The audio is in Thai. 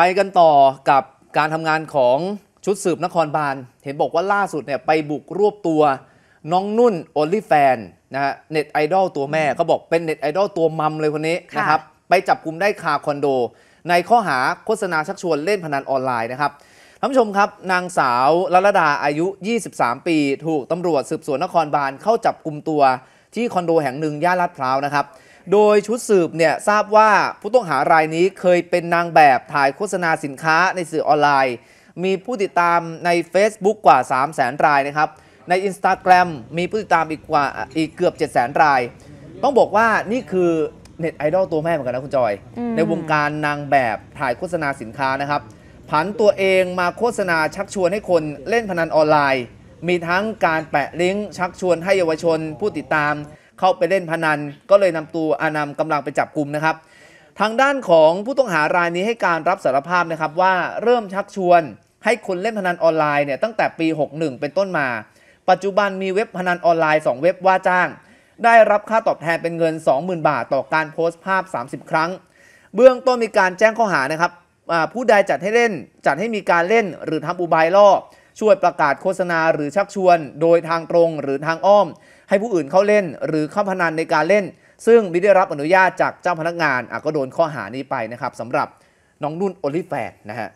ไปกันต่อกับการทำงานของชุดสืบนครบาล เห็นบอกว่าล่าสุดเนี่ยไปบุกรวบตัวน้องนุ่นโอลิแฟนนะฮะเน็ตไอดอลตัวแม่เขาบอกเป็นเน็ตไอดอลตัวมัมเลยคนนี้นะครับไปจับกลุ่มได้คาคอนโด ในข้อหาโฆษณาชักชวนเล่นพนันออนไลน์นะครับท่านผู้ชมครับนางสาวลลดาอายุ 23 ปี ถูกตำรวจสืบสวนนครบาล เข้าจับกลุ่มตัวที่คอนโดแห่งหนึ่งย่านลาดพร้าวนะครับโดยชุดสืบเนี่ยทราบว่าผู้ต้องหารายนี้เคยเป็นนางแบบถ่ายโฆษณาสินค้าในสื่อออนไลน์ มีผู้ติดตามใน Facebook กว่า 3 0 0แสนรายนะครับ ใน Instagram มีผู้ติดตามอีกกว่าอีกเกือบ 7 0 0แสนราย ต้องบอกว่านี่คือเน็ตไอดอลตัวแม่เหมือนกันนะคุณจอย ในวงการนางแบบถ่ายโฆษณาสินค้านะครับ ผันตัวเองมาโฆษณาชักชวนให้คนเล่นพนันออนไลน์มีทั้งการแปะลิงก์ ชักชวนให้เยาวชน ผู้ติดตามเข้าไปเล่นพนัน ก็เลยนำตัวอนำกำลังไปจับกลุ่มนะครับ ทางด้านของผู้ต้องหารายนี้ให้การรับสารภาพนะครับว่าเริ่มชักชวน ให้คนเล่นพนันออนไลน์เนี่ยตั้งแต่ปี 61 เป็นต้นมา ปัจจุบันมีเว็บพนันออนไลน์ 2 เว็บว่าจ้างได้รับค่าตอบแทนเป็นเงิน20,000บาท ต่อการโพสต์ภาพ 30 ครั้ง เบื้องต้นมีการแจ้งข้อหานะครับผู้ใดจัดให้เล่นจัดให้มีการเล่น หรือทำอุบายล่อช่วยประกาศโฆษณาหรือชักชวน โดยทางตรงหรือทางอ้อม ให้ผู้อื่นเข้าเล่น หรือเข้าพนันในการเล่น ซึ่งไม่ได้รับอนุญาตจากเจ้าพนักงานก็โดนข้อหานี้ไปนะครับสำหรับน้องนุ่นโอลิแฟนนะฮะ